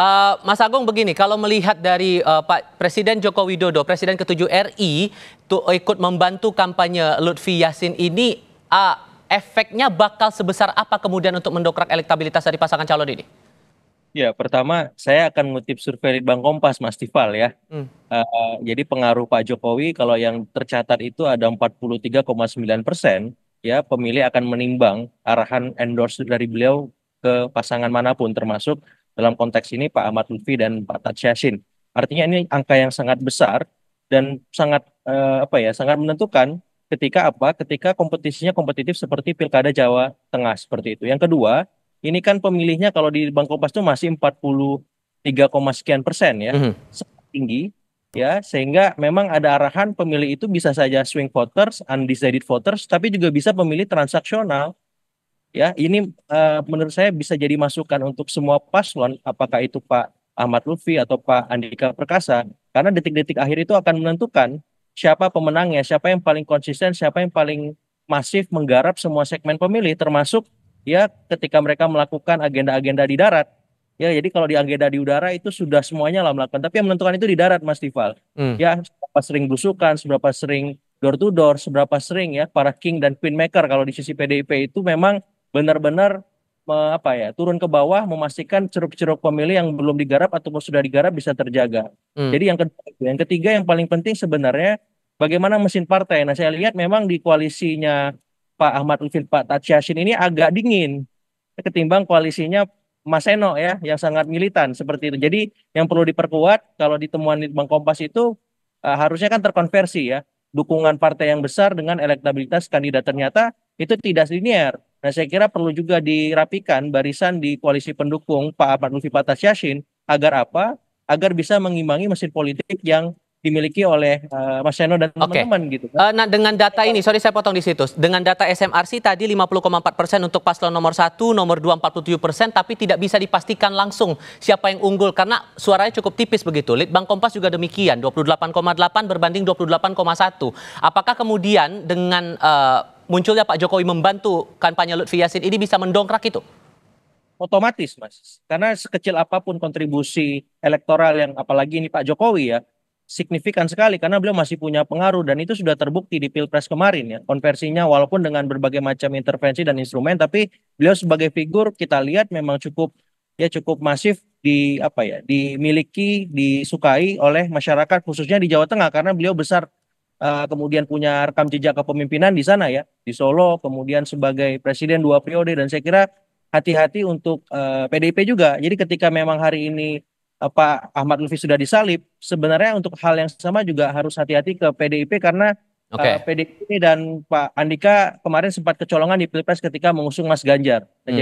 Uh, Mas Agung begini, kalau melihat dari uh, Pak Presiden Joko Widodo, Presiden ke-7 RI, tu, ikut membantu kampanye Lutfi Yasin ini, uh, efeknya bakal sebesar apa kemudian untuk mendokrak elektabilitas dari pasangan calon ini? Ya, pertama saya akan ngutip survei Litbang Kompas, Mas Tifal ya. Hmm. Uh, jadi pengaruh Pak Jokowi kalau yang tercatat itu ada 43,9 persen, ya pemilih akan menimbang arahan endorse dari beliau ke pasangan manapun, termasuk dalam konteks ini Pak Ahmad Lutfi dan Pak Tatsyasin Artinya ini angka yang sangat besar dan sangat eh, apa ya, sangat menentukan ketika apa? Ketika kompetisinya kompetitif seperti Pilkada Jawa Tengah seperti itu. Yang kedua, ini kan pemilihnya kalau di Bank Kompas itu masih 43, sekian persen ya. Mm -hmm. Tinggi ya sehingga memang ada arahan pemilih itu bisa saja swing voters, undecided voters, tapi juga bisa pemilih transaksional ya ini uh, menurut saya bisa jadi masukan untuk semua paslon apakah itu Pak Ahmad Lutfi atau Pak Andika Perkasa karena detik-detik akhir itu akan menentukan siapa pemenangnya siapa yang paling konsisten siapa yang paling masif menggarap semua segmen pemilih termasuk ya ketika mereka melakukan agenda-agenda di darat ya jadi kalau di agenda di udara itu sudah semuanya lah melakukan tapi yang menentukan itu di darat Mas Tifal hmm. ya seberapa sering busukan, seberapa sering door to door seberapa sering ya para king dan queen maker kalau di sisi PDIP itu memang benar-benar apa ya turun ke bawah memastikan ceruk-ceruk pemilih yang belum digarap atau sudah digarap bisa terjaga. Hmm. Jadi yang kedua, yang ketiga yang paling penting sebenarnya bagaimana mesin partai. Nah saya lihat memang di koalisinya Pak Ahmad Lufin Pak Tatsyasin ini agak dingin ketimbang koalisinya Mas Eno ya yang sangat militan seperti itu. Jadi yang perlu diperkuat kalau di Bang Kompas itu uh, harusnya kan terkonversi ya dukungan partai yang besar dengan elektabilitas kandidat ternyata itu tidak linear. Nah saya kira perlu juga dirapikan barisan di koalisi pendukung Pak Ahmad Lufi Patas Yassin agar apa? Agar bisa mengimbangi mesin politik yang dimiliki oleh uh, Mas Seno dan teman-teman okay. gitu. Kan? Uh, nah dengan data ini, sorry saya potong di situ. Dengan data SMRC tadi 50,4 persen untuk paslon nomor 1, nomor 2 47 persen, tapi tidak bisa dipastikan langsung siapa yang unggul karena suaranya cukup tipis begitu. Litbang Kompas juga demikian, 28,8 berbanding 28,1. Apakah kemudian dengan uh, munculnya Pak Jokowi membantu kampanye Lutfi Yasin ini bisa mendongkrak itu? Otomatis, Mas. Karena sekecil apapun kontribusi elektoral yang apalagi ini Pak Jokowi ya, signifikan sekali karena beliau masih punya pengaruh dan itu sudah terbukti di Pilpres kemarin ya. Konversinya walaupun dengan berbagai macam intervensi dan instrumen tapi beliau sebagai figur kita lihat memang cukup ya cukup masif di apa ya, dimiliki, disukai oleh masyarakat khususnya di Jawa Tengah karena beliau besar Eh, kemudian punya rekam jejak kepemimpinan di sana ya di Solo kemudian sebagai presiden dua periode dan saya kira hati-hati untuk uh, eh, PDIP juga jadi ketika memang hari ini uh, Pak Ahmad Lutfi sudah disalib sebenarnya untuk hal yang sama juga harus hati-hati ke PDIP karena okay. uh, PDIP dan Pak Andika kemarin sempat kecolongan di pilpres ketika mengusung Mas Ganjar hmm. jadi